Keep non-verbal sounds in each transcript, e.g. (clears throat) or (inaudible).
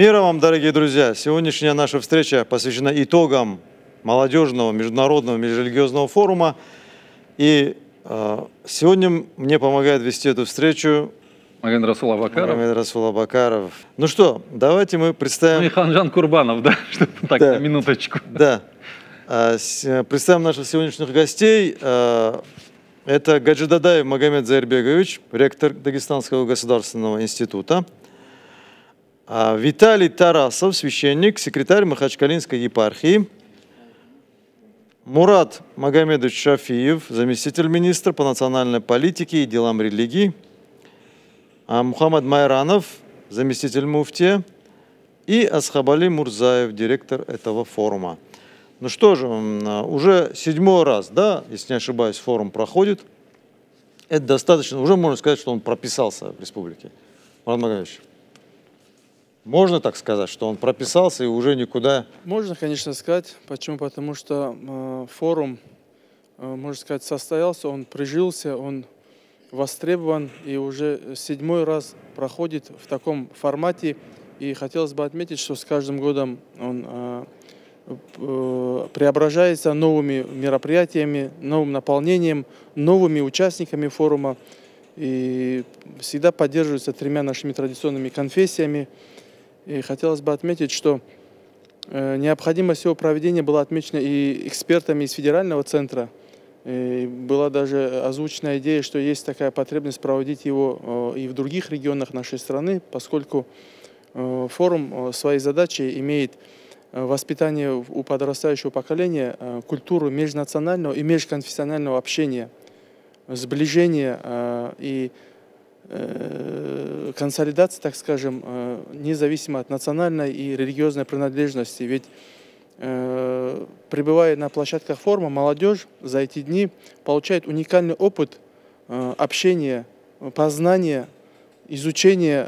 Мира вам, дорогие друзья! Сегодняшняя наша встреча посвящена итогам молодежного международного межрелигиозного форума. И э, сегодня мне помогает вести эту встречу Магомед Расул Абакаров. Магомед Расул Абакаров. Ну что, давайте мы представим... Ну и Ханжан Курбанов, да? (laughs) Что-то так, да. на минуточку. Да. Э, э, представим наших сегодняшних гостей. Э, это Гаджидадаев Магомед Заирбегович, ректор Дагестанского государственного института, а, Виталий Тарасов, священник, секретарь Махачкалинской епархии. Мурат Магомедович Шафиев, заместитель министра по национальной политике и делам религии. А Мухаммад Майранов, заместитель муфтия. И Асхабали Мурзаев, директор этого форума. Ну что же, а, уже седьмой раз, да, если не ошибаюсь, форум проходит. Это достаточно, уже можно сказать, что он прописался в республике. Мурат Магомедович. Можно так сказать, что он прописался и уже никуда? Можно, конечно, сказать. Почему? Потому что э, форум, э, можно сказать, состоялся, он прижился, он востребован и уже седьмой раз проходит в таком формате. И хотелось бы отметить, что с каждым годом он э, э преображается новыми мероприятиями, новым наполнением, новыми участниками форума. И всегда поддерживается тремя нашими традиционными конфессиями. И хотелось бы отметить, что э, необходимость его проведения была отмечена и экспертами из федерального центра. И была даже озвучена идея, что есть такая потребность проводить его э, и в других регионах нашей страны, поскольку э, форум своей задачей имеет воспитание у подрастающего поколения культуру межнационального и межконфессионального общения, сближения и Э, консолидации, так скажем, э, независимо от национальной и религиозной принадлежности. Ведь э, пребывая на площадках форума, молодежь за эти дни получает уникальный опыт общения, познания, изучения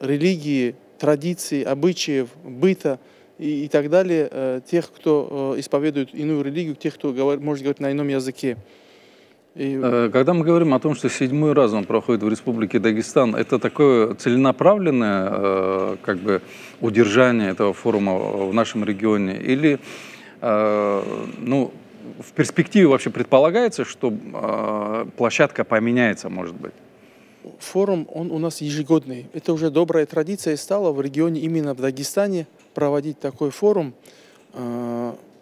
религии, традиций, обычаев, быта и, так далее, тех, кто исповедует иную религию, тех, кто может говорить на ином языке. И... Э, когда мы говорим о том, что седьмой раз он проходит в Республике Дагестан, это такое целенаправленное э, как бы, удержание этого форума в нашем регионе? Или э, ну, в перспективе вообще предполагается, что площадка поменяется, может быть? Форум, он у нас ежегодный. Это уже добрая традиция стала в регионе, именно в Дагестане, проводить такой форум.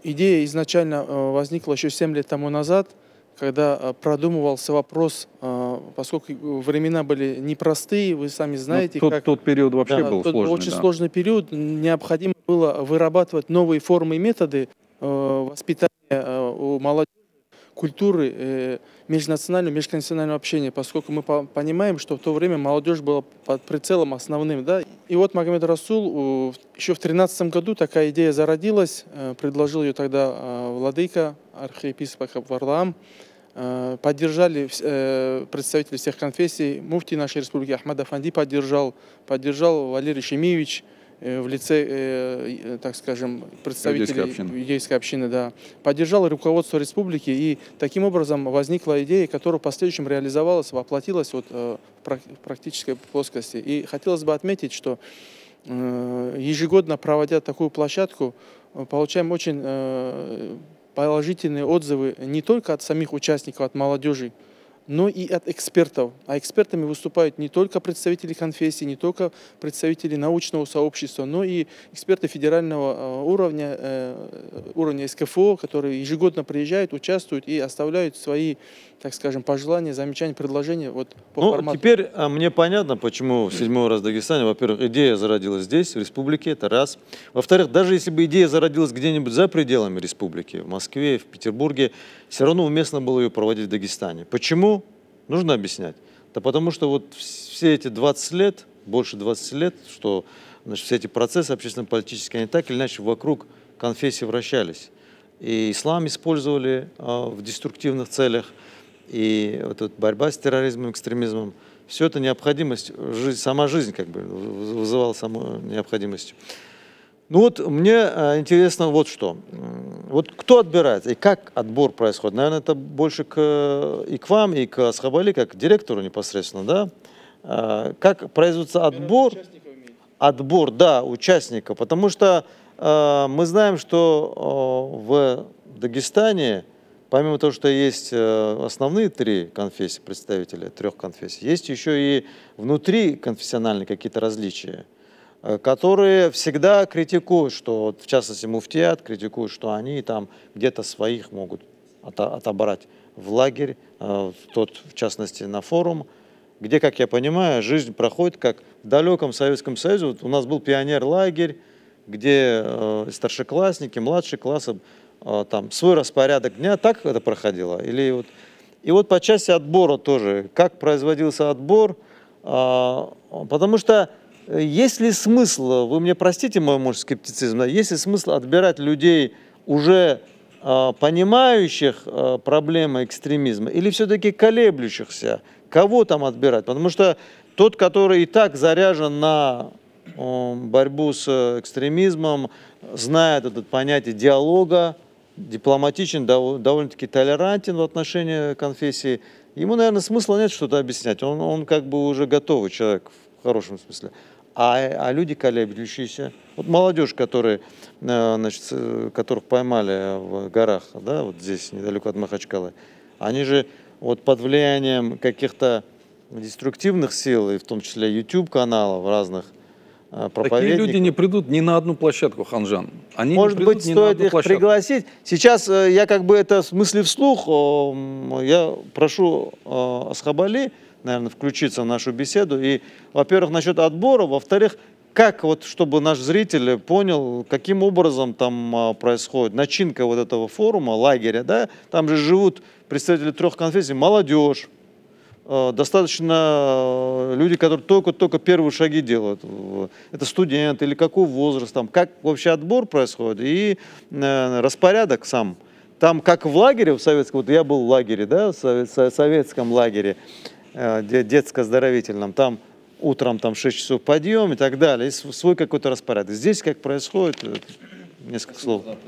Идея изначально возникла еще 7 лет тому назад – когда э, продумывался вопрос, э, поскольку времена были непростые, вы сами ну, знаете. тот, как... тот период вообще да, был тот сложный. Очень да. сложный период. Необходимо было вырабатывать новые формы и методы э, воспитания у молодежи, культуры, межнационального, межконфессионального общения, поскольку мы понимаем, что в то время молодежь была под прицелом основным. Да? И вот Магомед Расул еще в 2013 году такая идея зародилась, предложил ее тогда владыка, архиепископ Варлаам. Э, поддержали э, представители всех конфессий. Муфти нашей республики Ахмада Фанди поддержал, поддержал Валерий Шемиевич э, в лице, так скажем, представителей еврейской общины, да, поддержал руководство республики, и таким образом возникла идея, которая в последующем реализовалась, воплотилась вот в практической плоскости. И хотелось бы отметить, что ежегодно проводя такую площадку, получаем очень положительные отзывы не только от самих участников, от молодежи, но и от экспертов. А экспертами выступают не только представители конфессии, не только представители научного сообщества, но и эксперты федерального э, уровня, э, уровня СКФО, которые ежегодно приезжают, участвуют и оставляют свои так скажем, пожелания, замечания, предложения вот по ну, формату. теперь а, мне понятно, почему в седьмой раз в Дагестане, во-первых, идея зародилась здесь, в республике, это раз. Во-вторых, даже если бы идея зародилась где-нибудь за пределами республики, в Москве, в Петербурге, все равно уместно было ее проводить в Дагестане. Почему? Нужно объяснять. Да потому что вот все эти 20 лет, больше 20 лет, что значит, все эти процессы общественно-политические, они так или иначе вокруг конфессии вращались. И ислам использовали а, в деструктивных целях, и вот, эта борьба с терроризмом, экстремизмом, все это необходимость, жизнь, сама жизнь как бы вызывала саму необходимость. Ну вот мне э, интересно вот что. Вот кто отбирает и как отбор происходит? Наверное, это больше к, э, и к вам, и к Асхабали, как к директору непосредственно, да? А, как производится отбор? Отбор, да, участника, потому что э, мы знаем, что в Дагестане Помимо того, что есть э, основные три конфессии, представители трех конфессий, есть еще и внутри конфессиональные какие-то различия, э, которые всегда критикуют, что вот, в частности муфтиат критикуют, что они там где-то своих могут отобрать в лагерь, э, тот в частности на форум, где, как я понимаю, жизнь проходит как в далеком Советском Союзе. Вот у нас был пионер-лагерь, где старшеклассники, младшие классы а, там свой распорядок дня, так это проходило? Или вот... И вот по части отбора тоже, как производился отбор, а, потому что э, есть ли смысл, вы мне простите мой муж скептицизм, да, есть ли смысл отбирать людей уже а, понимающих э, проблемы экстремизма или все-таки колеблющихся, кого там отбирать? Потому что тот, который и так заряжен на э, борьбу с экстремизмом, знает это понятие диалога, дипломатичен, довольно-таки толерантен в отношении конфессии. Ему, наверное, смысла нет что-то объяснять. Он, он как бы уже готовый человек в хорошем смысле. А, а люди колеблющиеся, вот молодежь, которые, э, значит, э, которых поймали в горах, да, вот здесь, недалеко от Махачкалы, они же вот под влиянием каких-то деструктивных сил, и в том числе YouTube-каналов разных, Э, проповедников. Такие люди не придут ни на одну площадку ханжан. Они Может не быть, стоит их площадку. пригласить. Сейчас э, я как бы это смысле вслух, э, я прошу Асхабали, наверное, включиться в нашу беседу. И, во-первых, насчет отбора, во-вторых, как вот, чтобы наш зритель понял, каким образом там происходит начинка вот этого форума, лагеря, да? Там же живут представители трех конфессий, молодежь, Э, достаточно э, люди, которые только-только первые шаги делают. Это студент или какой возраст, там, как вообще отбор происходит и э, распорядок сам. Там как в лагере, в советском, вот я был в лагере, да, в советском лагере, детско-оздоровительном, там утром там 6 часов подъем и так далее, и свой какой-то распорядок. Здесь как происходит, несколько Спасибо слов.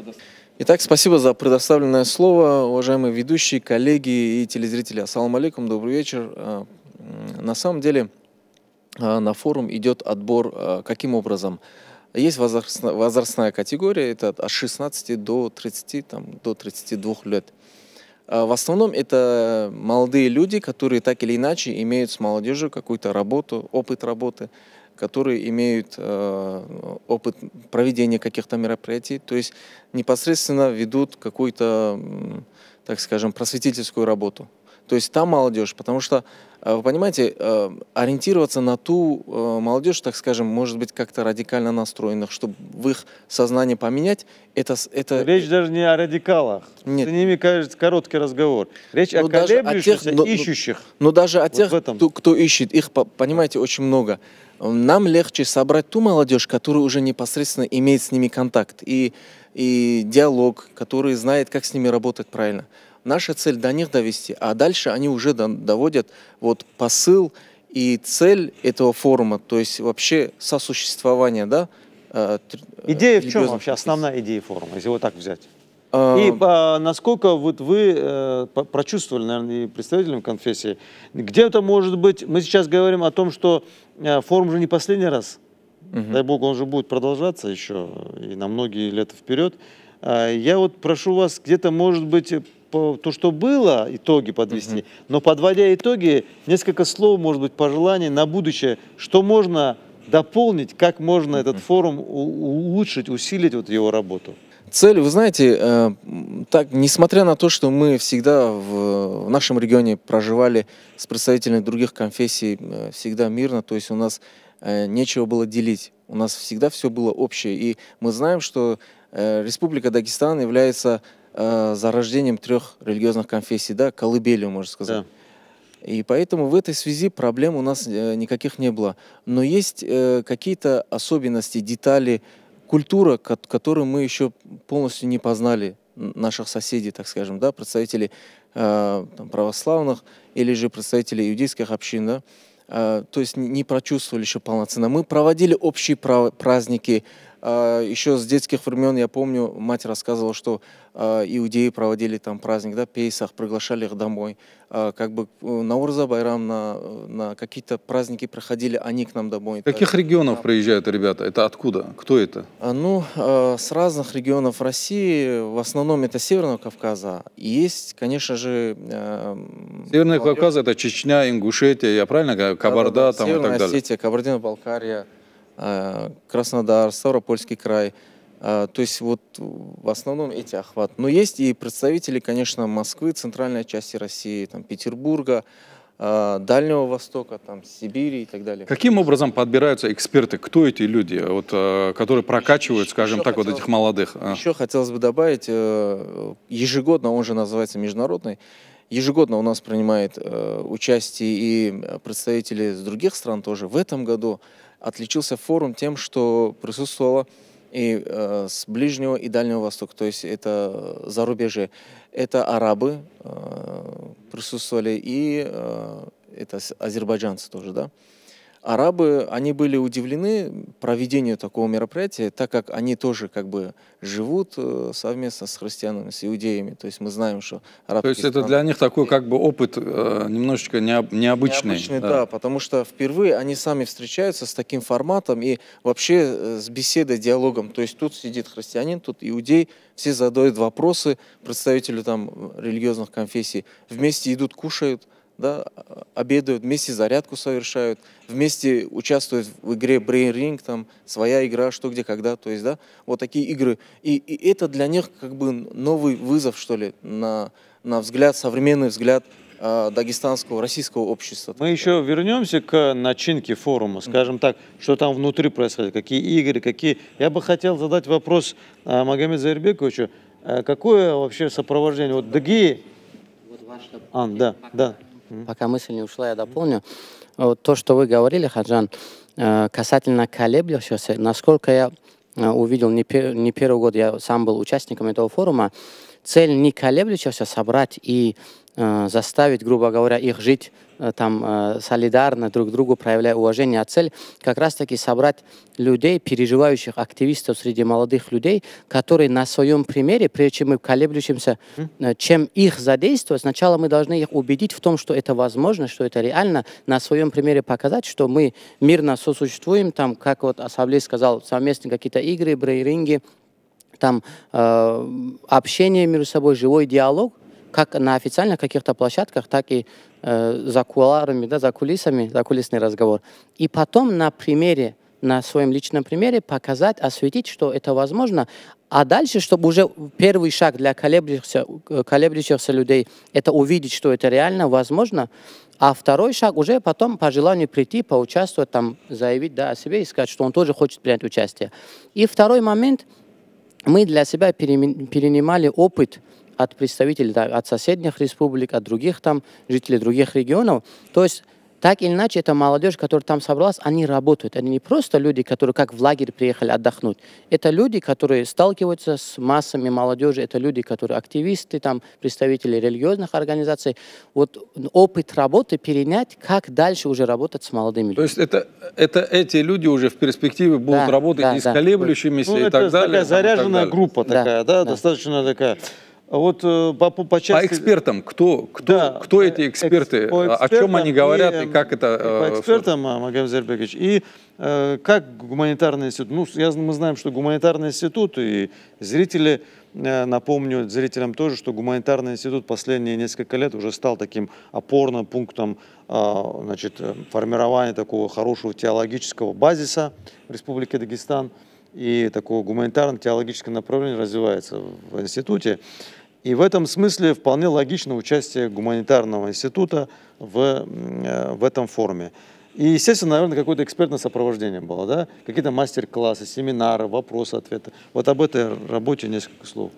Итак, спасибо за предоставленное слово, уважаемые ведущие, коллеги и телезрители. Ассаламу алейкум, добрый вечер. Э, на самом деле э, на форум идет отбор э, каким образом? Есть возрастная категория, это от 16 до 30, там, до 32 лет. В основном это молодые люди, которые так или иначе имеют с молодежью какую-то работу, опыт работы которые имеют э, опыт проведения каких-то мероприятий, то есть непосредственно ведут какую-то, так скажем, просветительскую работу то есть та молодежь, потому что, э, вы понимаете, э, ориентироваться на ту э, молодежь, так скажем, может быть, как-то радикально настроенных, чтобы в их сознание поменять, это... это... Речь даже не о радикалах. Нет. С ними, кажется, короткий разговор. Речь ну, о колеблющихся, ну, ну, ищущих. Но, ну, но даже о вот тех, кто, кто ищет, их, понимаете, очень много нам легче собрать ту молодежь, которая уже непосредственно имеет с ними контакт и, и диалог, который знает, как с ними работать правильно. Наша цель до них довести, а дальше они уже доводят вот посыл и цель этого форума, то есть вообще сосуществование, да? Э, э, идея в чем вообще, основная идея форума, если вот так взять? Э, и а, насколько вот вы э, прочувствовали, наверное, и представителям конфессии, где-то может быть, мы сейчас говорим о том, что э, форум уже не последний раз, угу. дай бог, он же будет продолжаться еще и на многие лета вперед. Э, я вот прошу вас, где-то может быть то, что было, итоги подвести. Угу. Но подводя итоги, несколько слов, может быть, пожеланий на будущее, что можно дополнить, как можно этот форум улучшить, усилить вот его работу. Цель, вы знаете, э, так, несмотря на то, что мы всегда в, нашем регионе проживали с представителями других конфессий э, всегда мирно, то есть у нас э, нечего было делить, у нас всегда все было общее, и мы знаем, что Республика Дагестан является э, рождением трех религиозных конфессий, да, колыбелью, можно сказать. Да. И поэтому в этой связи проблем у нас э, никаких не было. Но есть э, какие-то особенности, детали, культура, ко которую мы еще полностью не познали наших соседей, так скажем, да, представителей э, там, православных или же представителей иудейских общин, да, э, то есть не прочувствовали еще полноценно. Мы проводили общие праздники, а, Еще с детских времен, я помню, мать рассказывала, что а, иудеи проводили там праздник, да, Пейсах, приглашали их домой. А, как бы э, на Урза Байрам, на, на какие-то праздники проходили, они к нам домой. Каких так, регионов там. приезжают ребята? Это откуда? Кто это? Ну, с разных регионов России. В основном это Северного Кавказа. И есть, конечно же... Э, Северный Кавказ — это Чечня, Ингушетия, я правильно говорю? Кабарда да, да, там и так далее. Северная Осетия, Кабардино-Балкария. Э, Краснодар, Ставропольский край. Э, то есть вот в основном эти охват. Но есть и представители, конечно, Москвы, центральной части России, там, Петербурга, э, Дальнего Востока, там, Сибири и так далее. Каким образом подбираются эксперты? Кто эти люди, вот, которые прокачивают, еще, скажем еще так, хотелось, вот этих молодых? А. Еще хотелось бы добавить, ежегодно, он же называется международный, ежегодно у нас принимает участие и представители с других стран тоже. В этом году отличился форум тем, что присутствовало и э, с Ближнего и Дальнего Востока, то есть это зарубежье. Это арабы э, присутствовали и э, это азербайджанцы тоже, да арабы, они были удивлены проведению такого мероприятия, так как они тоже как бы живут э, совместно с христианами, с иудеями. То есть мы знаем, что арабские То есть это для них такой как бы опыт э, немножечко необычный. Необычный, да. да, потому что впервые они сами встречаются с таким форматом и вообще э, с беседой, диалогом. То есть тут сидит христианин, тут иудей, все задают вопросы представителю там религиозных конфессий, вместе идут, кушают – да, обедают, вместе зарядку совершают, вместе участвуют в игре Brain Ring, там, своя игра, что где, когда, то есть, да, вот такие игры. И, и это для них как бы новый вызов, что ли, на, на взгляд, современный взгляд э, дагестанского, российского общества. Мы еще вернемся к начинке форума, скажем так, что там внутри происходит, какие игры, какие... Я бы хотел задать вопрос э, Магомеду Заирбековичу, э, какое вообще сопровождение, вот Даги, Вот ваш... А, да, да. Mm-hmm. Пока мысль не ушла, я дополню. Mm-hmm. Вот то, что вы говорили, Хаджан, э, касательно колеблющегося, насколько я э, увидел не, не первый год, я сам был участником этого форума, цель не колеблющегося собрать и э, заставить, грубо говоря, их жить э, там э, солидарно друг другу, проявляя уважение, а цель как раз-таки собрать людей, переживающих активистов среди молодых людей, которые на своем примере, прежде чем мы колеблющимся, э, чем их задействовать, сначала мы должны их убедить в том, что это возможно, что это реально, на своем примере показать, что мы мирно сосуществуем, там, как вот Ассамблей сказал, совместные какие-то игры, брейринги, там э, общение между собой, живой диалог, как на официальных каких-то площадках, так и э, за куларами, да, за кулисами, за кулисный разговор. И потом на примере, на своем личном примере показать, осветить, что это возможно. А дальше, чтобы уже первый шаг для колеблющихся, колеблющихся людей, это увидеть, что это реально возможно. А второй шаг уже потом по желанию прийти, поучаствовать, там, заявить да, о себе и сказать, что он тоже хочет принять участие. И второй момент – мы для себя перенимали опыт от представителей, от соседних республик, от других там жителей других регионов. То есть так или иначе, это молодежь, которая там собралась, они работают. Они не просто люди, которые как в лагерь приехали отдохнуть. Это люди, которые сталкиваются с массами молодежи, это люди, которые активисты, там, представители религиозных организаций. Вот опыт работы перенять, как дальше уже работать с молодыми людьми. То есть это, это эти люди уже в перспективе будут да, работать да, и с да. колеблющимися ну, и так далее. Это такая заряженная группа такая, да, да, да, достаточно такая вот э, по, по части... А экспертам кто, кто, да, кто эти э, эксперты, экс, о чем они говорят и, и как это... Э, по экспертам, Магомед Зербекович, и э, как гуманитарный институт, ну, я, мы знаем, что гуманитарный институт и зрители, э, напомню зрителям тоже, что гуманитарный институт последние несколько лет уже стал таким опорным пунктом э, значит, формирования такого хорошего теологического базиса в Республике Дагестан и такого гуманитарно-теологического направления развивается в институте. И в этом смысле вполне логично участие гуманитарного института в, э, в этом форуме. И, естественно, наверное, какое-то экспертное сопровождение было, да? Какие-то мастер-классы, семинары, вопросы, ответы. Вот об этой работе несколько слов.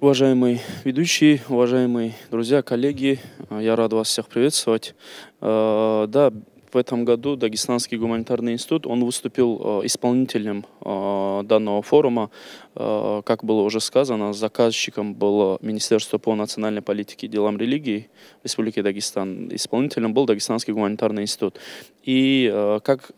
Уважаемые ведущие, уважаемые друзья, коллеги, э, я рад вас всех приветствовать. Э, да, в этом году Дагестанский гуманитарный институт, он выступил э, исполнителем э, данного форума. Э, как было уже сказано, заказчиком было Министерство по национальной политике и делам религии Республики Дагестан. Исполнителем был Дагестанский гуманитарный институт. И как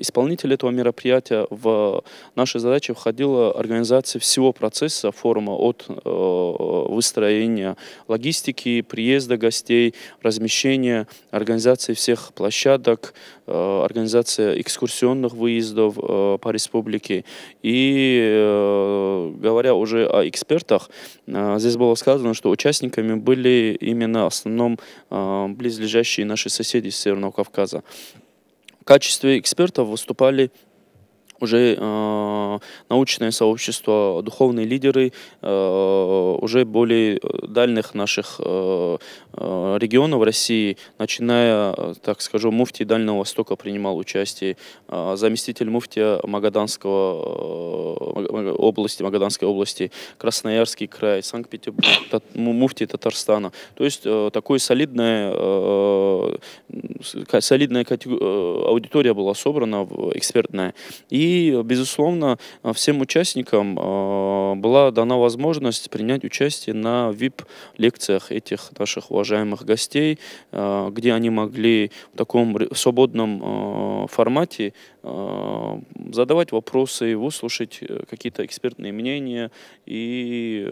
исполнитель этого мероприятия в нашей задаче входила организация всего процесса форума от выстроения логистики, приезда гостей, размещения, организации всех площадок, так э, организация экскурсионных выездов э, по республике. И э, говоря уже о экспертах, здесь было сказано, что участниками были именно в основном близлежащие наши соседи с Северного Кавказа. В качестве экспертов выступали уже э, научное сообщество, духовные лидеры э, уже более э, дальних наших э, э, регионов России, начиная, э, так скажу, муфти Дальнего Востока принимал участие, э, заместитель муфтия Магаданского э, области, Магаданской области, Красноярский край, Санкт-Петербург, Тат, муфти Татарстана. То есть э, такое солидное, э, солидная аудитория была собрана, экспертная. И и, безусловно, всем участникам э, была дана возможность принять участие на VIP-лекциях этих наших уважаемых гостей, э, где они могли в таком свободном э, формате задавать вопросы, выслушать какие-то экспертные мнения и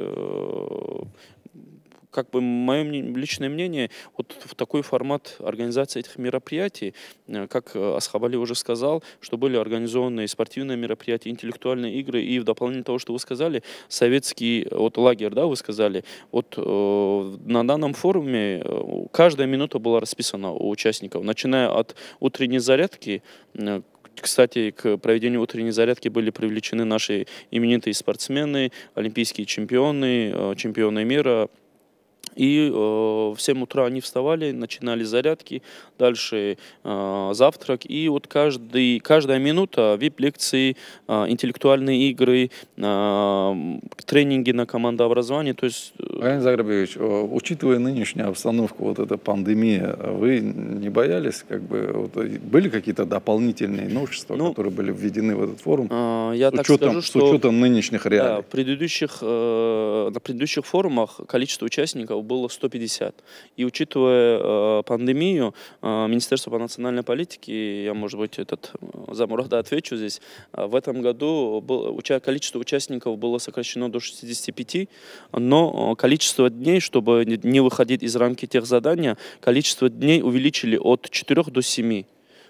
как бы мое личное мнение, вот в такой формат организации этих мероприятий, э, как э, Асхабали уже сказал, что были организованы спортивные мероприятия, интеллектуальные игры, и в дополнение того, что вы сказали, советский э, вот лагерь, да, вы сказали, вот э, на данном форуме каждая минута была расписана у участников, начиная от утренней зарядки кстати, к проведению утренней зарядки были привлечены наши именитые спортсмены, олимпийские чемпионы, чемпионы мира, и э, в 7 утра они вставали, начинали зарядки, дальше э, завтрак. И вот каждый, каждая минута вип-лекции, э, интеллектуальные игры, э, тренинги на командообразование. То есть... Александр э, Загребович, э, учитывая нынешнюю обстановку, вот эта пандемия, вы не боялись? Как бы, вот, э, были какие-то дополнительные новшества, ну, которые были введены в этот форум? Э, я с, так учетом, скажу, что, с учетом нынешних реалий? Да, предыдущих, э, на предыдущих форумах количество участников было 150. И учитывая э, пандемию, э, Министерство по национальной политике, я, может быть, этот э, за Мурада отвечу здесь, в этом году количество участников было сокращено до 65, но количество дней, чтобы не выходить из рамки тех задания, количество дней увеличили от 4 до 7.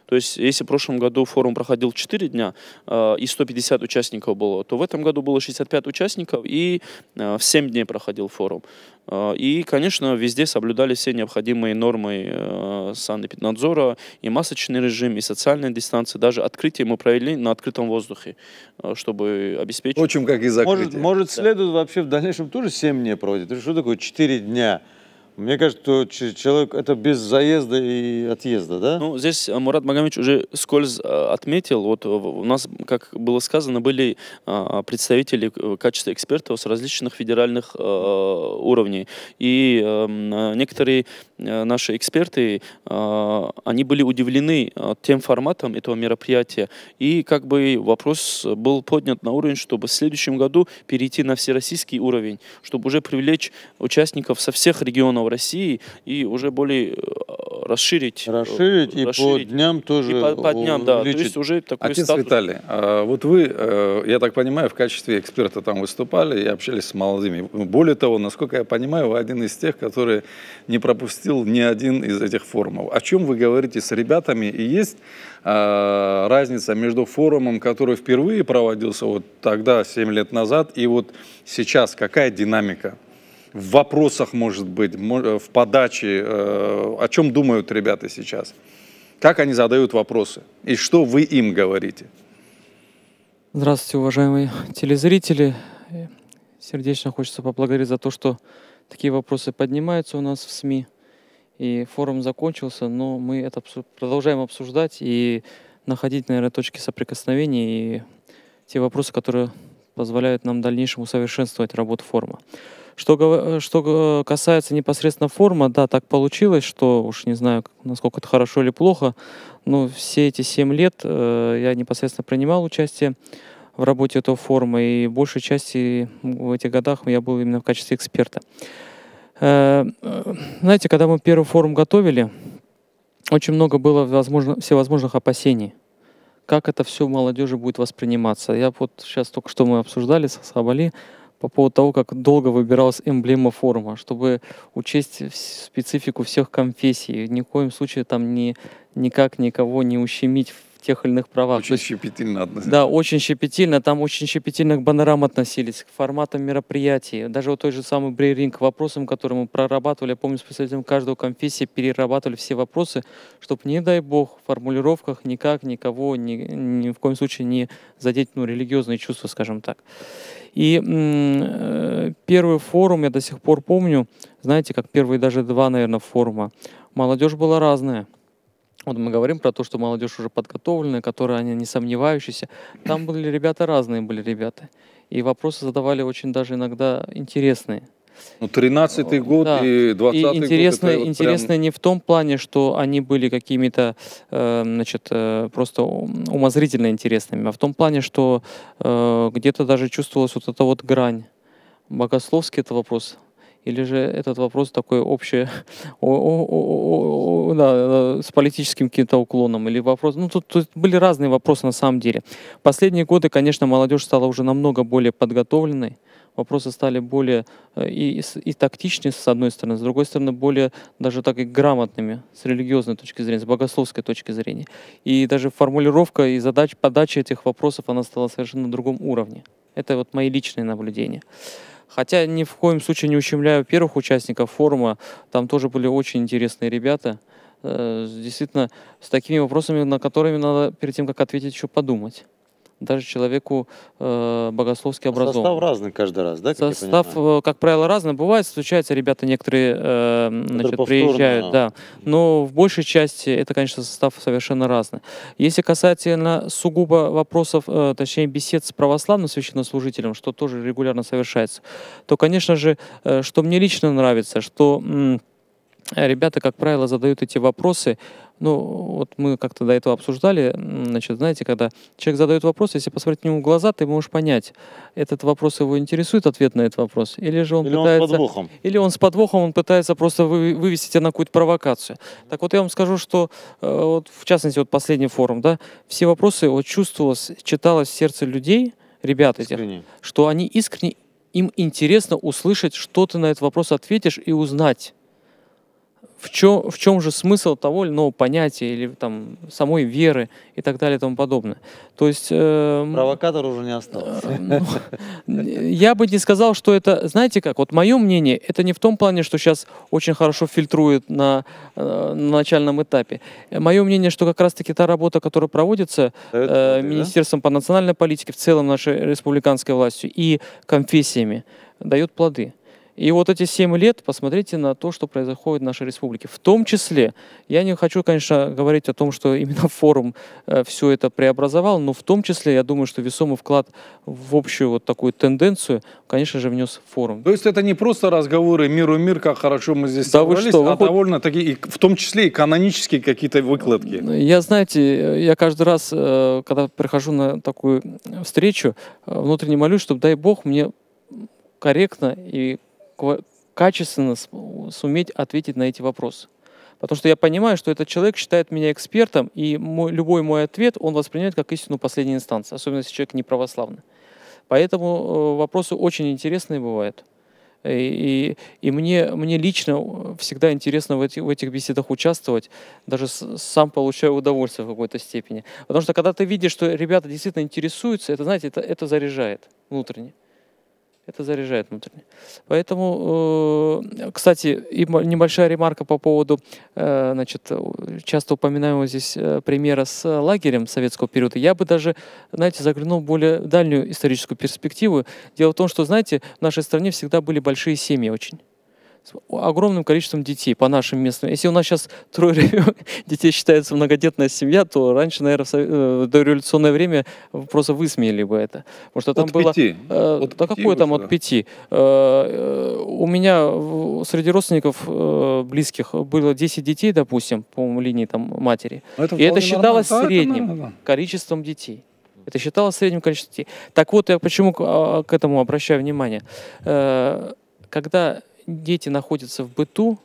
То есть, если в прошлом году форум проходил 4 дня э, и 150 участников было, то в этом году было 65 участников и э, в 7 дней проходил форум. Э, и, конечно, везде соблюдали все необходимые нормы э, санэпиднадзора, и масочный режим, и социальная дистанция. Даже открытие мы провели на открытом воздухе, э, чтобы обеспечить... Впрочем, как и закрытие. Может, может да. следует вообще в дальнейшем тоже 7 дней проводить? Что такое 4 дня? Мне кажется, что человек это без заезда и отъезда, да? Ну, здесь э, Мурат Магомедович уже скольз э, отметил. Вот э, у нас, как было сказано, были представители в качестве экспертов с различных федеральных уровней. И эм, некоторые наши эксперты, они были удивлены тем форматом этого мероприятия. И как бы вопрос был поднят на уровень, чтобы в следующем году перейти на всероссийский уровень, чтобы уже привлечь участников со всех регионов в России и уже более э, расширить. Э, расширить, и по дням тоже и по, по дням, увеличить. да. То есть уже такой Отец статус. Виталий, а вот вы, э, я так понимаю, в качестве эксперта там выступали и общались с молодыми. Более того, насколько я понимаю, вы один из тех, который не пропустил ни один из этих форумов. О чем вы говорите с ребятами? И есть разница между форумом, который впервые проводился вот тогда, 7 лет назад, и вот сейчас? Какая динамика? в вопросах, может быть, э, в подаче, э, о чем думают ребята сейчас? Как они задают вопросы? И что вы им говорите? Здравствуйте, уважаемые телезрители. Сердечно хочется поблагодарить за то, что такие вопросы поднимаются у нас в СМИ. И форум закончился, но мы это продолжаем обсуждать и находить, наверное, точки соприкосновения и те вопросы, которые позволяют нам в дальнейшем усовершенствовать работу форума. Что, э, что э, касается непосредственно формы, да, так получилось, что уж не знаю, насколько это хорошо или плохо, но все эти семь лет э, я непосредственно принимал участие в работе этого форума, и большей части в этих годах я был именно в качестве эксперта. Э, знаете, когда мы первый форум готовили, очень много было возможно, всевозможных опасений как это все молодежи будет восприниматься. Я вот сейчас только что мы обсуждали с Хабали, по поводу того, как долго выбиралась эмблема форума, чтобы учесть специфику всех конфессий, ни в коем случае там не никак никого не ущемить тех или иных правах. Очень есть, щепетильно относились. Да, очень щепетильно. Там очень щепетильно к баннерам относились, к форматам мероприятий. Даже вот той же самой брейринг, к вопросам, которые мы прорабатывали. Я помню, с представителем каждого конфессии перерабатывали все вопросы, чтобы, не дай бог, в формулировках никак никого ни, ни в коем случае не задеть ну, религиозные чувства, скажем так. И э, первый форум, я до сих пор помню, знаете, как первые даже два, наверное, форума, молодежь была разная. Вот мы говорим про то, что молодежь уже подготовленная, которая они не сомневающиеся. Там были ребята разные, были ребята. И вопросы задавали очень даже иногда интересные. Ну, 13-й э, год да. и 20-й год. Интересно, вот интересно прям... не в том плане, что они были какими-то, э, значит, э, просто умозрительно интересными, а в том плане, что э, где-то даже чувствовалась вот эта вот грань. Богословский это вопрос или же этот вопрос такой общий, (laughs) да, с политическим каким-то уклоном, или вопрос, ну тут, тут были разные вопросы на самом деле. Последние годы, конечно, молодежь стала уже намного более подготовленной, вопросы стали более э, и, и тактичнее, с одной стороны, с другой стороны, более даже так и грамотными с религиозной точки зрения, с богословской точки зрения. И даже формулировка и задач, подачи этих вопросов, она стала совершенно на другом уровне. Это вот мои личные наблюдения. Хотя ни в коем случае не ущемляю первых участников форума. Там тоже были очень интересные ребята. Э, действительно, с такими вопросами, на которыми надо перед тем, как ответить, еще подумать даже человеку э, богословски образованному. Состав разный каждый раз, да? Как Состав, э, как правило, разный. Бывает, случается, ребята некоторые э, значит, приезжают, да. Но в большей части это, конечно, состав совершенно разный. Если касательно сугубо вопросов, э, точнее, бесед с православным священнослужителем, что тоже регулярно совершается, то, конечно же, э, что мне лично нравится, что... Э, ребята, как правило, задают эти вопросы ну, вот мы как-то до этого обсуждали, значит, знаете, когда человек задает вопрос, если посмотреть ему в глаза, ты можешь понять, этот вопрос его интересует, ответ на этот вопрос, или же он или пытается... Он с подвохом. Или он с подвохом, он пытается просто вы, вывести тебя на какую-то провокацию. Так вот, я вам скажу, что, э, вот, в частности, вот последний форум, да, все вопросы вот чувствовалось, читалось в сердце людей, ребят искренне. этих, что они искренне, им интересно услышать, что ты на этот вопрос ответишь и узнать в чем, в чем же смысл того или иного понятия или там самой веры и так далее и тому подобное. То есть... Э, Провокатор уже не остался. Э, ну, (laughs) я бы не сказал, что это... Знаете как, вот мое мнение, это не в том плане, что сейчас очень хорошо фильтрует на, э, на начальном этапе. Мое мнение, что как раз-таки та работа, которая проводится э, Министерством по национальной политике, в целом нашей республиканской властью и конфессиями, дает плоды. И вот эти семь лет посмотрите на то, что происходит в нашей республике. В том числе, я не хочу, конечно, говорить о том, что (laughs) именно форум э, все это преобразовал, но в том числе, я думаю, что весомый вклад в общую вот такую тенденцию, конечно же, внес форум. То есть это не просто разговоры миру мир, как хорошо мы здесь да собрались, вы что, а хоть... довольно такие, в том числе и канонические какие-то выкладки. Я, знаете, я каждый раз, э, когда прихожу на такую встречу, э, внутренне молюсь, чтобы, дай бог, мне корректно и качественно суметь ответить на эти вопросы. Потому что я понимаю, что этот человек считает меня экспертом, и мой, любой мой ответ он воспринимает как истину последней инстанции, особенно если человек не православный. Поэтому э, вопросы очень интересные бывают. И, и, и мне, мне лично всегда интересно в, эти, в этих беседах участвовать, даже с, сам получаю удовольствие в какой-то степени. Потому что когда ты видишь, что ребята действительно интересуются, это, знаете, это, это заряжает внутренне. Это заряжает внутренне. Поэтому, э, кстати, небольшая ремарка по поводу, э, значит, часто упоминаемого здесь э, примера с лагерем советского периода. Я бы даже, знаете, заглянул в более дальнюю историческую перспективу. Дело в том, что, знаете, в нашей стране всегда были большие семьи очень с огромным количеством детей по нашим местным. Если у нас сейчас трое (laughs) детей считается многодетная семья, то раньше, наверное, в сов... Э, дореволюционное время просто высмеяли бы это. Потому что там от было... Пяти. Э, от да пяти какое там от пяти? Э, э у меня среди родственников э, близких было 10 детей, допустим, по линии там матери. А это И это считалось а, нормально. средним это количеством детей. Это считалось средним количеством детей. Так вот, я почему к, а, к этому обращаю внимание. Э, когда дети находятся в быту,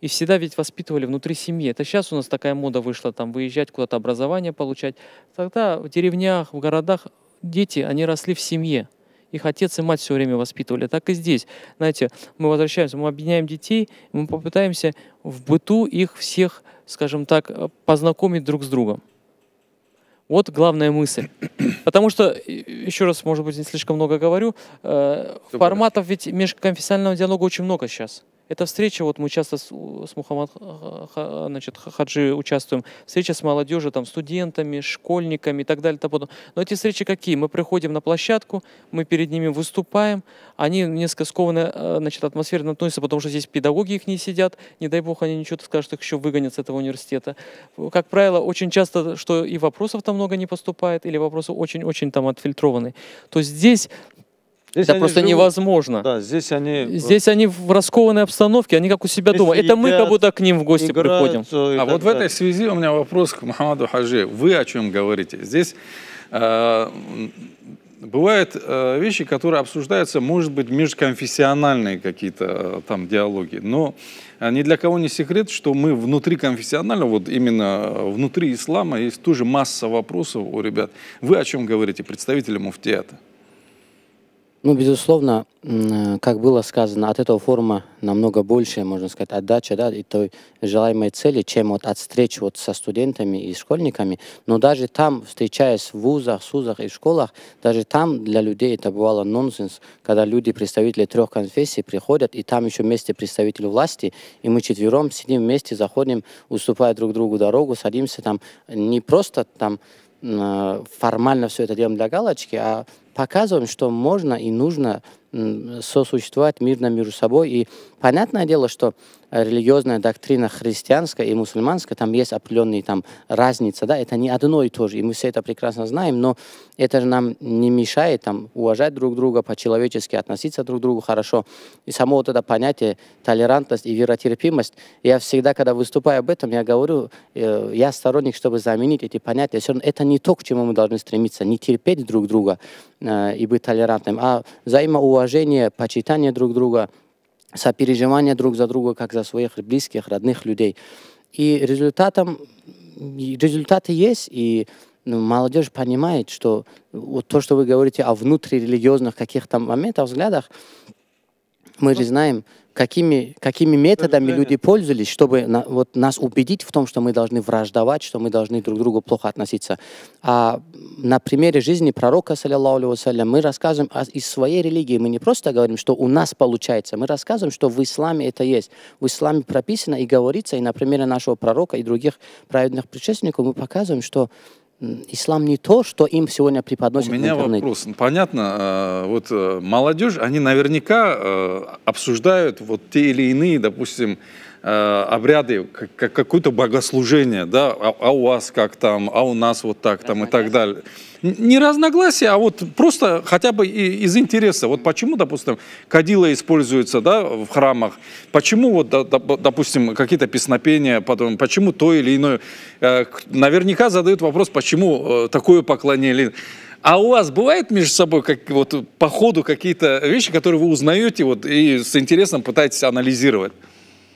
и всегда ведь воспитывали внутри семьи. Это сейчас у нас такая мода вышла, там, выезжать куда-то, образование получать. Тогда в деревнях, в городах дети, они росли в семье. Их отец и мать все время воспитывали. Так и здесь. Знаете, мы возвращаемся, мы объединяем детей, мы попытаемся в быту их всех, скажем так, познакомить друг с другом. Вот главная мысль. Потому что, э, еще раз, может быть, не слишком много говорю, э, форматов ведь межконфессионального диалога очень много сейчас. Эта встреча, вот мы часто с, с Мухаммад э, значит, Хаджи участвуем, встреча с молодежью, там, студентами, школьниками и так далее. Так потом. Но эти встречи какие? Мы приходим на площадку, мы перед ними выступаем, они несколько скованно, э, значит, атмосферно относятся, потому что здесь педагоги их не сидят, не дай бог они ничего скажут, их еще выгонят с этого университета. Как правило, очень часто, что и вопросов там много не поступает, или вопросы очень-очень там отфильтрованы. То здесь Здесь это просто живут, невозможно. Да, здесь они... Э, здесь они в раскованной обстановке, они как у себя дома. Это мы как будто к ним в гости играют, приходим. А вот в этой связи у меня вопрос к Мухаммаду Хаджи. Вы о чем говорите? Здесь э, бывают э, вещи, которые обсуждаются, может быть, межконфессиональные какие-то э, там диалоги. Но э, ни для кого не секрет, что мы внутри конфессионально, вот именно э, внутри ислама, есть тоже масса вопросов у ребят. Вы о чем говорите, представители муфтията? Ну, безусловно, э, как было сказано, от этого форума намного больше, можно сказать, отдача да, и той желаемой цели, чем вот от встреч вот со студентами и школьниками. Но даже там, встречаясь в вузах, СУЗах и школах, даже там для людей это бывало нонсенс, когда люди, представители трех конфессий, приходят, и там еще вместе представители власти, и мы четвером сидим вместе, заходим, уступая друг другу дорогу, садимся там не просто там Э, формально все это делаем для галочки, а показываем, что можно и нужно сосуществовать мирно между собой. И понятное дело, что религиозная доктрина христианская и мусульманская, там есть определенные там разница да, это не одно и то же, и мы все это прекрасно знаем, но это же нам не мешает там уважать друг друга, по-человечески относиться друг к другу хорошо. И само вот это понятие толерантность и веротерпимость, я всегда, когда выступаю об этом, я говорю, э, я сторонник, чтобы заменить эти понятия. Все равно это не то, к чему мы должны стремиться, не терпеть друг друга э, и быть толерантным, а взаимоуважение, почитание друг друга – сопереживание друг за друга, как за своих близких, родных людей. И результатом, результаты есть, и ну, молодежь понимает, что вот то, что вы говорите о внутрирелигиозных каких-то моментах, взглядах, мы же ну, знаем, какими, какими методами люди пользовались, чтобы на, вот, нас убедить в том, что мы должны враждовать, что мы должны друг к другу плохо относиться. А на примере жизни пророка, саллиллаху вассалям, мы рассказываем о, из своей религии. Мы не просто говорим, что у нас получается, мы рассказываем, что в исламе это есть. В исламе прописано и говорится, и на примере нашего пророка и других праведных предшественников мы показываем, что Ислам не то, что им сегодня преподносят. У меня вопрос. Ну, понятно, э, вот э, молодежь, они наверняка э, обсуждают вот те или иные, допустим, Э, обряды, как, какое-то богослужение, да, а, а у вас как там, а у нас вот так там и так далее. Не разногласия, а вот просто хотя бы из интереса. Вот почему, допустим, кадила используется да, в храмах, почему, вот, допустим, какие-то песнопения, потом, почему то или иное. Э, наверняка задают вопрос, почему э, такое поклонение. А у вас бывает между собой как, вот, по ходу какие-то вещи, которые вы узнаете вот, и с интересом пытаетесь анализировать?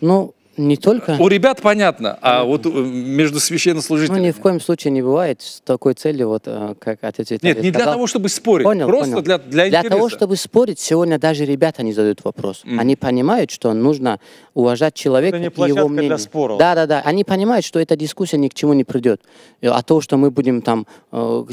Ну, не только. У ребят понятно, а вот э, между священнослужителями. Ну, ни в коем случае не бывает с такой целью, вот э, как отец Виталий Нет, не сказал. для того, чтобы спорить. Понял, Просто понял. для, для Для того, чтобы спорить, сегодня даже ребята не задают вопрос. Mm. Они понимают, что нужно уважать человека это не и его мнение. Для спора. Да, да, да. Они понимают, что эта дискуссия ни к чему не придет. Э, а то, что мы будем там,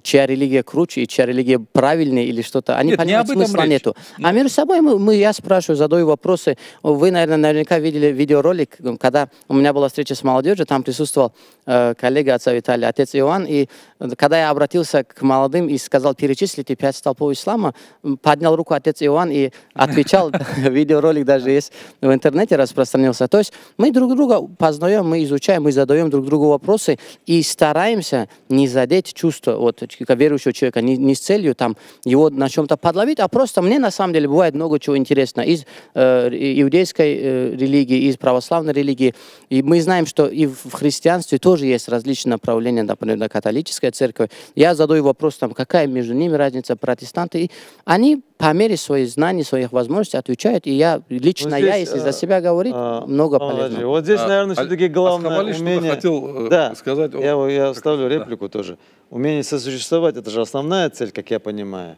чья религия круче и чья религия правильнее или что-то, они Нет, понимают, не об этом смысла речь. нету. А между собой мы, мы, я спрашиваю, задаю вопросы. Вы, наверное, наверняка видели видеоролик, когда у меня была встреча с молодежью, там присутствовал э, коллега отца Виталия, отец Иоанн, и э, когда я обратился к молодым и сказал, перечислите пять столпов ислама, поднял руку отец Иоанн и отвечал, (laughs) видеоролик даже есть в интернете распространился. То есть мы друг друга познаем, мы изучаем, мы задаем друг другу вопросы и стараемся не задеть чувства вот, верующего человека, не, не с целью там его на чем-то подловить, а просто мне на самом деле бывает много чего интересного из э, иудейской э, религии, из православной религии, религии. И мы знаем, что и в христианстве тоже есть различные направления, например, на католическая церковь. Я задаю вопрос, там, какая между ними разница, протестанты. И они по мере своих знаний, своих возможностей отвечают. И я, лично ну, здесь, я, если за э, себя говорить, а, много полезно Вот здесь, а, наверное, а, все-таки главное а умение... хотел э, да, сказать. Я, я ставлю реплику да. тоже. Умение сосуществовать, это же основная цель, как я понимаю.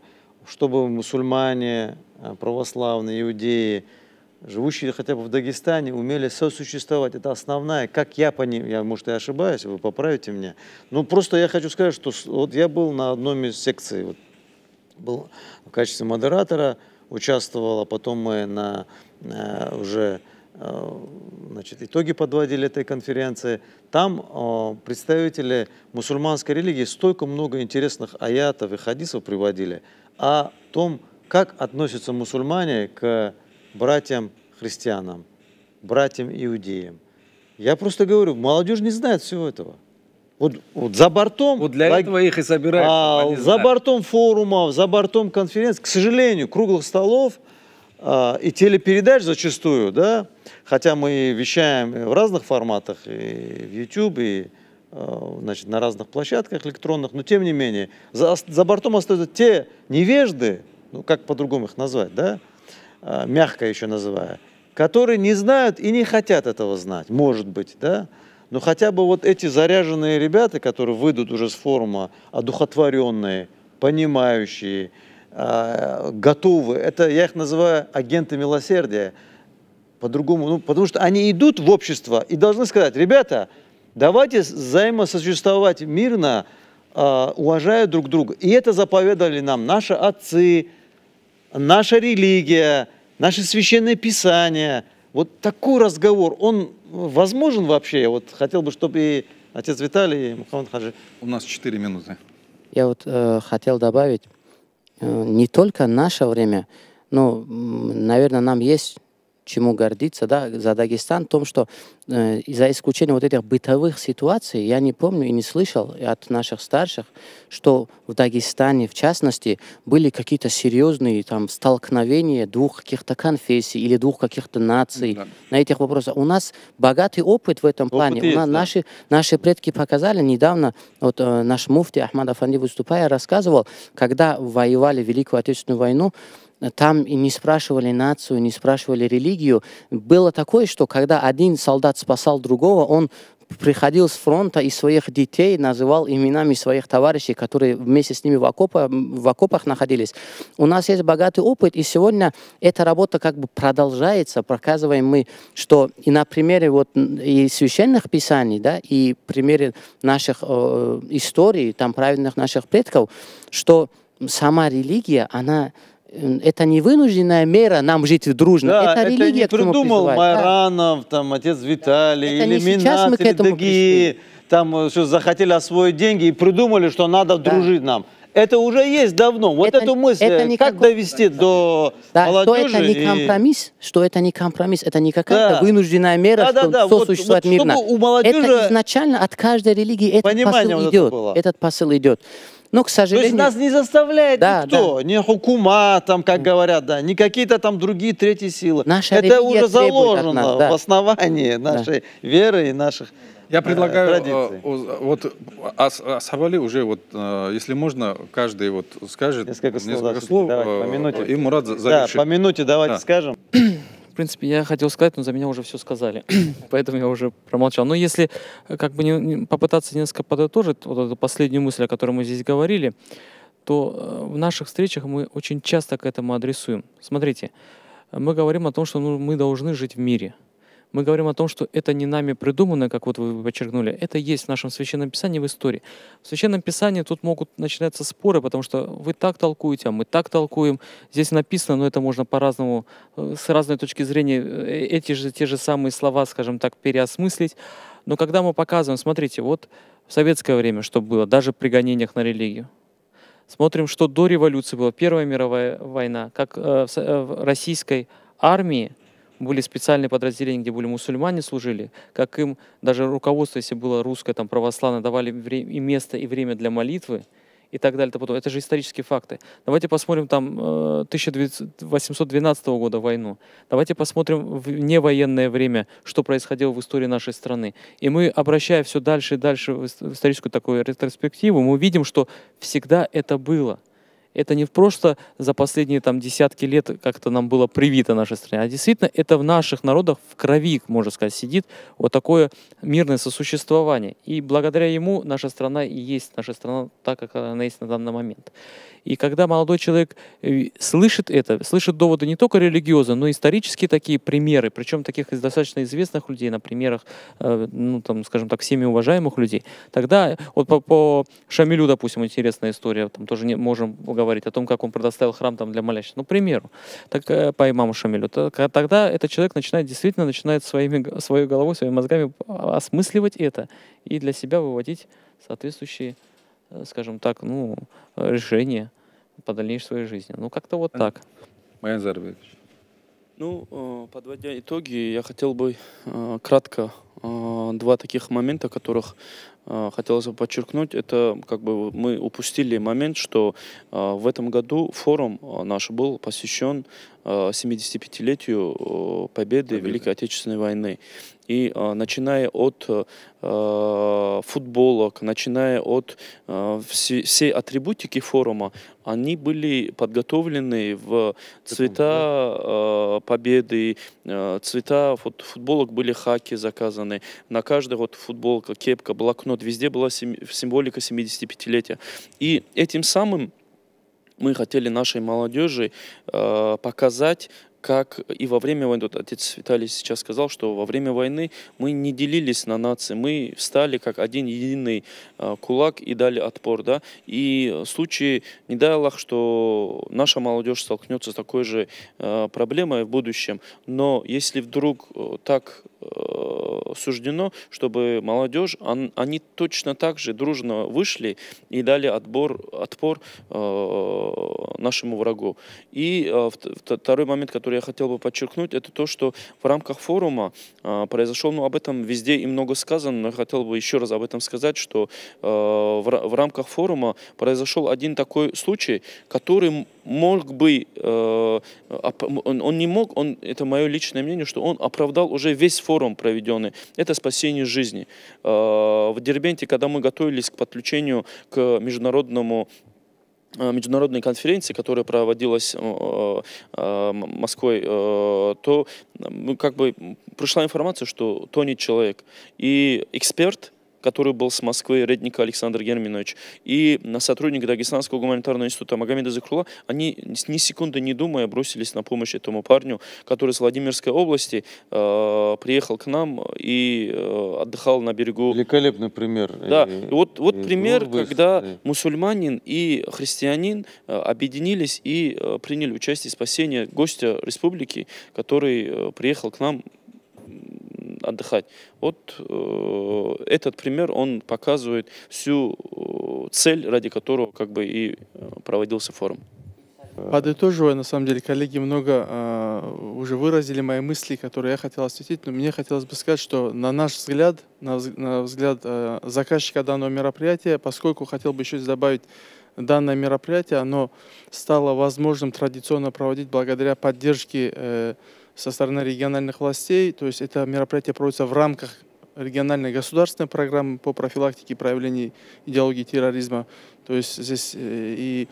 Чтобы мусульмане, э, православные, иудеи, живущие хотя бы в Дагестане, умели сосуществовать. Это основная, как я понимаю, я, может, я ошибаюсь, вы поправите меня. Ну, просто я хочу сказать, что вот я был на одной из секций, вот, был в качестве модератора, участвовал, а потом мы на, на э, уже э, значит, итоги подводили этой конференции. Там о, э, представители мусульманской религии столько много интересных аятов и хадисов приводили о том, как относятся мусульмане к братьям-христианам, братьям-иудеям. Я просто говорю, молодежь не знает всего этого. Вот, вот за бортом... Вот для лаг... этого их и собирают. А, за знают. бортом форумов, за бортом конференций, к сожалению, круглых столов а, и телепередач зачастую, да, хотя мы вещаем в разных форматах, и в YouTube, и а, значит, на разных площадках электронных, но тем не менее, за, за бортом остаются те невежды, ну как по-другому их назвать, да, а, мягко еще называя, которые не знают и не хотят этого знать, может быть, да? Но хотя бы вот эти заряженные ребята, которые выйдут уже с форума, одухотворенные, понимающие, а, готовы, это я их называю агенты милосердия, по-другому, ну, потому что они идут в общество и должны сказать, ребята, давайте взаимосуществовать мирно, а, уважая друг друга. И это заповедали нам наши отцы, наша религия, наше священное писание. Вот такой разговор, он возможен вообще? Я Вот хотел бы, чтобы и отец Виталий, и Мухаммад Хаджи. У нас 4 минуты. Я вот э, хотел добавить, э, не только наше время, но, наверное, нам есть чему гордиться да, за Дагестан, в том, что э, за исключением вот этих бытовых ситуаций, я не помню и не слышал от наших старших, что в Дагестане, в частности, были какие-то серьезные там столкновения двух каких-то конфессий или двух каких-то наций да. на этих вопросах. У нас богатый опыт в этом опыт плане. Есть, У нас, да. наши, наши предки показали недавно, вот э, наш муфти Ахмад Афанди выступая рассказывал, когда воевали Великую Отечественную войну, там и не спрашивали нацию, не спрашивали религию. Было такое, что когда один солдат спасал другого, он приходил с фронта и своих детей называл именами своих товарищей, которые вместе с ними в, окопа, в окопах находились. У нас есть богатый опыт, и сегодня эта работа как бы продолжается, показываем мы, что и на примере вот и священных писаний, да, и примере наших э, историй, там праведных наших предков, что сама религия, она это не вынужденная мера нам жить дружно. Да, это, это религия не придумал Майранов, да. там отец Виталий, да. или Минат, или другие. Пришли. Там э, что, захотели освоить деньги и придумали, что надо да. дружить нам. Это уже есть давно. Вот это, эту мысль, это э, не как довести до да, молодежи. Что это не компромисс, и... что это не компромисс, это не какая-то да. вынужденная мера, да, что да, да. сосуществовать вот, вот мирно. У молодежи... Это изначально от каждой религии этот посыл вот идет. Это было. этот посыл идет. Но, к сожалению... То есть нас не заставляет да, никто, да. не хукума, там, как говорят, да, не какие-то там другие третьи силы. Наша Это уже заложено нас, да. в основании нашей да. веры и наших я э, предлагаю, э, вот ас, Асавали уже, вот, э, если можно, каждый вот скажет несколько слов, несколько да, слов давайте, по э, минуте. и Мурат завершит. Да, по минуте давайте да. скажем. (clears throat) принципе, я хотел сказать, но за меня уже все сказали. (clears throat) Поэтому я уже промолчал. Но если э, как бы не, попытаться несколько подытожить вот эту последнюю мысль, о которой мы здесь говорили, то э, в наших встречах мы очень часто к этому адресуем. Смотрите, э, мы говорим о том, что ну, мы должны жить в мире – мы говорим о том, что это не нами придумано, как вот вы подчеркнули, это есть в нашем Священном Писании в истории. В Священном Писании тут могут начинаться споры, потому что вы так толкуете, а мы так толкуем. Здесь написано, но это можно по-разному, э, с разной точки зрения, э, эти же, те же самые слова, скажем так, переосмыслить. Но когда мы показываем, смотрите, вот в советское время что было, даже при гонениях на религию, Смотрим, что до революции было. Первая мировая война, как э, в российской армии были специальные подразделения, где были мусульмане служили, как им даже руководство, если было русское, там православное, давали и место, и время для молитвы, и так далее. Это же исторические факты. Давайте посмотрим там 1812 э, года войну. Давайте посмотрим в невоенное время, что происходило в истории нашей страны. И мы, обращая все дальше и дальше в историческую такую ретроспективу, мы увидим, что всегда это было это не просто за последние там десятки лет как-то нам было привито нашей стране, а действительно это в наших народах в крови, можно сказать, сидит вот такое мирное сосуществование. И благодаря ему наша страна и есть наша страна так, как она есть на данный момент. И когда молодой человек э, слышит это, слышит доводы не только религиозные, но и исторические такие примеры, причем таких из достаточно известных людей, на примерах, э, ну, там, скажем так, всеми уважаемых людей, тогда вот по, по Шамилю, допустим, интересная история, там тоже не, можем говорить говорить о том, как он предоставил храм там для молящих, ну, к примеру, так, э, по имаму Шамилю, тогда этот человек начинает, действительно начинает своими, своей головой, своими мозгами а, осмысливать это и для себя выводить соответствующие, э, скажем так, ну, э, решения по дальнейшей своей жизни. Ну, как-то вот так. Майя Ну, подводя итоги, я хотел бы кратко а, два таких момента, которых а, хотелось бы подчеркнуть, это как бы мы упустили момент, что а, в этом году форум наш был посвящен 75-летию победы Победа. Великой Отечественной войны. И начиная от футболок, начиная от всей атрибутики форума, они были подготовлены в цвета победы, цвета футболок были хаки заказаны, выписаны. На каждой вот футболка, кепка, блокнот, везде была символика 75-летия. И этим самым мы хотели нашей молодежи э, показать как и во время войны, тут отец Виталий сейчас сказал, что во время войны мы не делились на нации, мы встали как один единый а, кулак и дали отпор, да, и в случае, не дай Аллах, что наша молодежь столкнется с такой же а, проблемой в будущем, но если вдруг а, так суждено, чтобы молодежь, он, они точно так же дружно вышли и дали отбор, отпор нашему врагу. И второй момент, который который я хотел бы подчеркнуть, это то, что в рамках форума а, произошел, ну, об этом везде и много сказано, но я хотел бы еще раз об этом сказать, что а, в рамках форума произошел один такой случай, который мог бы, а, он не мог, он, это мое личное мнение, что он оправдал уже весь форум проведенный. Это спасение жизни. В Дербенте, когда мы готовились к подключению к международному Э, международной конференции, которая проводилась э, э, Москвой, то как бы пришла информация, что Тони человек и эксперт – который был с Москвы, Редника Александр Герминович, и сотрудник Дагестанского гуманитарного института Магомеда Закрула, они ни секунды не думая бросились на помощь этому парню, который с Владимирской области э, приехал к нам и э, отдыхал на берегу. Великолепный пример. Да, и, вот, вот и пример, Урбы, когда и... мусульманин и христианин э, объединились и э, приняли участие в спасении гостя республики, который э, приехал к нам отдыхать. Вот э, этот пример, он показывает всю э, цель, ради которого как бы и э, проводился форум. Подытоживая, на самом деле, коллеги много э, уже выразили мои мысли, которые я хотел осветить, но мне хотелось бы сказать, что на наш взгляд, на, на взгляд э, заказчика данного мероприятия, поскольку хотел бы еще добавить данное мероприятие, оно стало возможным традиционно проводить благодаря поддержке э, со стороны региональных властей. То есть это мероприятие проводится в рамках региональной государственной программы по профилактике проявлений идеологии терроризма. То есть здесь э, и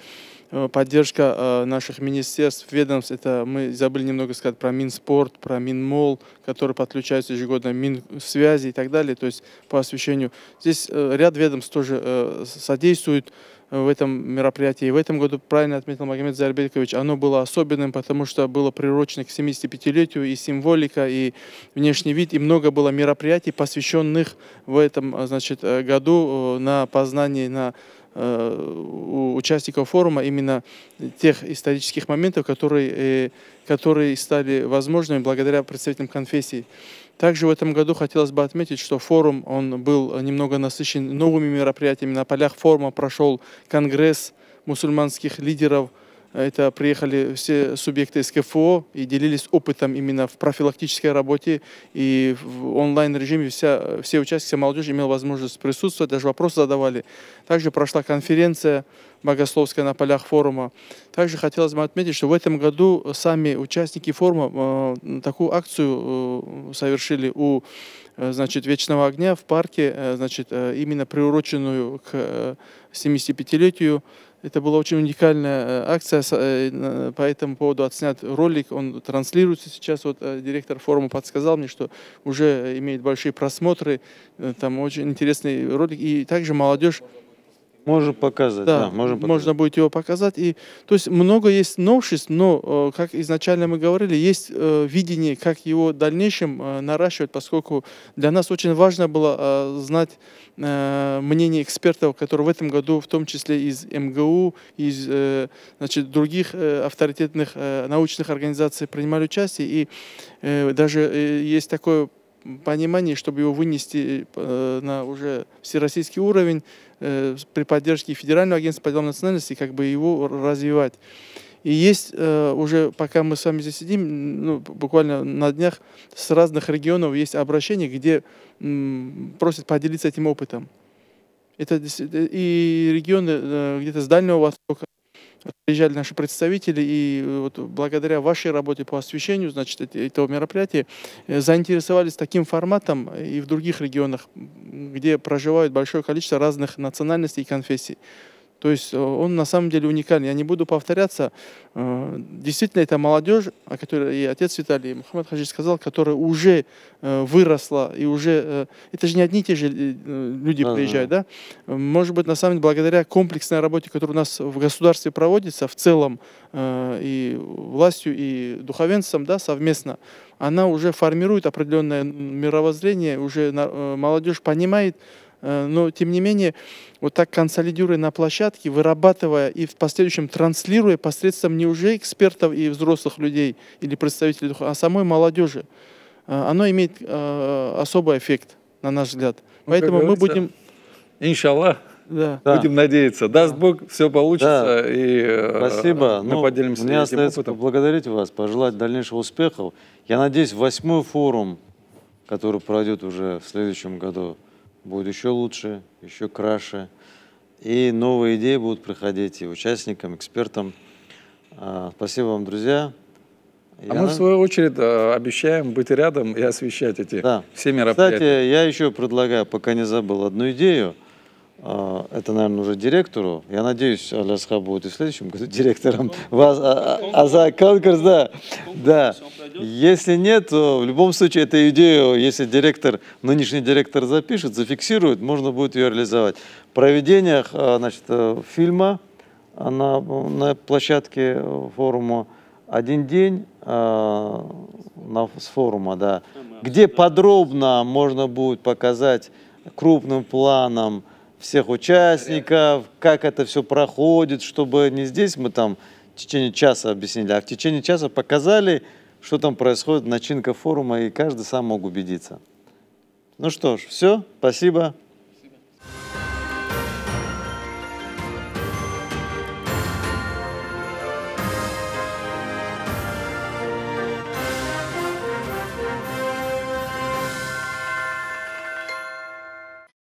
э, поддержка э, наших министерств, ведомств, это мы забыли немного сказать про Минспорт, про Минмол, которые подключаются ежегодно, Минсвязи и так далее, то есть по освещению. Здесь ряд ведомств тоже содействует в этом мероприятии. в этом году, правильно отметил Магомед Зарбелькович, оно было особенным, потому что было приурочено к 75-летию и символика, и внешний вид, и много было мероприятий, посвященных в этом э, значит, э, году э, на познание на у участников форума именно тех исторических моментов, которые, которые стали возможными благодаря представителям конфессий. Также в этом году хотелось бы отметить, что форум он был немного насыщен новыми мероприятиями. На полях форума прошел конгресс мусульманских лидеров – это приехали все субъекты СКФО и делились опытом именно в профилактической работе. И в онлайн-режиме вся, все участники, вся молодежь имела возможность присутствовать, даже вопросы задавали. Также прошла конференция богословская на полях форума. Также хотелось бы отметить, что в этом году сами участники форума э, такую акцию э, совершили у э, значит, «Вечного огня» в парке, э, значит, э, именно приуроченную к 75-летию это была очень уникальная э, акция, э, по этому поводу отснят ролик, он транслируется сейчас. Вот э, директор форума подсказал мне, что уже имеет большие просмотры, там очень интересный ролик. И также молодежь Можем показать, да, да можем показать. можно будет его показать. И, то есть много есть новшеств, но, э, как изначально мы говорили, есть э, видение, как его в дальнейшем э, наращивать, поскольку для нас очень важно было знать мнение экспертов, которые в этом году, в том числе из МГУ, из значит, других авторитетных научных организаций принимали участие. И даже есть такое понимании, чтобы его вынести э, на уже всероссийский уровень э, при поддержке Федерального агентства по делам национальности, как бы его развивать. И есть э, уже, пока мы с вами здесь сидим, ну, буквально на днях с разных регионов есть обращения, где м, просят поделиться этим опытом. Это, и регионы э, где-то с Дальнего Востока, приезжали наши представители, и э, вот благодаря вашей работе по освещению, значит, этого мероприятия, э, заинтересовались таким форматом э, и в других регионах, где проживают большое количество разных национальностей и конфессий. То есть э, он на самом деле уникальный. Я не буду повторяться. Э, действительно, это молодежь, о которой и отец Виталий, и Мухаммад Хаджи сказал, которая уже э, выросла и уже... Это же не одни и те же люди ага. приезжают, да? Может быть, на самом деле, благодаря комплексной работе, которая у нас в государстве проводится в целом, и властью, и духовенством, да, совместно, она уже формирует определенное мировоззрение, уже молодежь понимает, но тем не менее вот так консолидируя на площадке, вырабатывая и в последующем транслируя посредством не уже экспертов и взрослых людей или представителей духа, а самой молодежи, а, оно имеет э, особый эффект, на наш взгляд. Ну, Поэтому мы будем... Иншаллах. Да. да. Будем надеяться. Даст Бог, все получится. Да. И, э, Спасибо. Мы ну, поделимся мне остается опытом. поблагодарить вас, пожелать дальнейших успехов. Я надеюсь, восьмой форум, который пройдет уже в следующем году, будет еще лучше, еще краше. И новые идеи будут приходить и участникам, экспертам. А, спасибо вам, друзья. а она... мы, в свою очередь, а, обещаем быть рядом и освещать эти да. все мероприятия. Кстати, я еще предлагаю, пока не забыл, одну идею. А, это, наверное, уже директору. Я надеюсь, Алясха будет и в следующем году (laughs) директором. Он, Вас, он, а, а за конкурс, да. Конкурс, да пойдет? Если нет, то в любом случае эту идею, если директор, нынешний директор запишет, зафиксирует, можно будет ее реализовать. В проведениях э, значит, э, фильма э, на, на площадке форума один день на, с форума, да, где подробно можно будет показать крупным планом всех участников, как это все проходит, чтобы не здесь мы там в течение часа объяснили, а в течение часа показали, что там происходит, начинка форума, и каждый сам мог убедиться. Ну что ж, все, спасибо.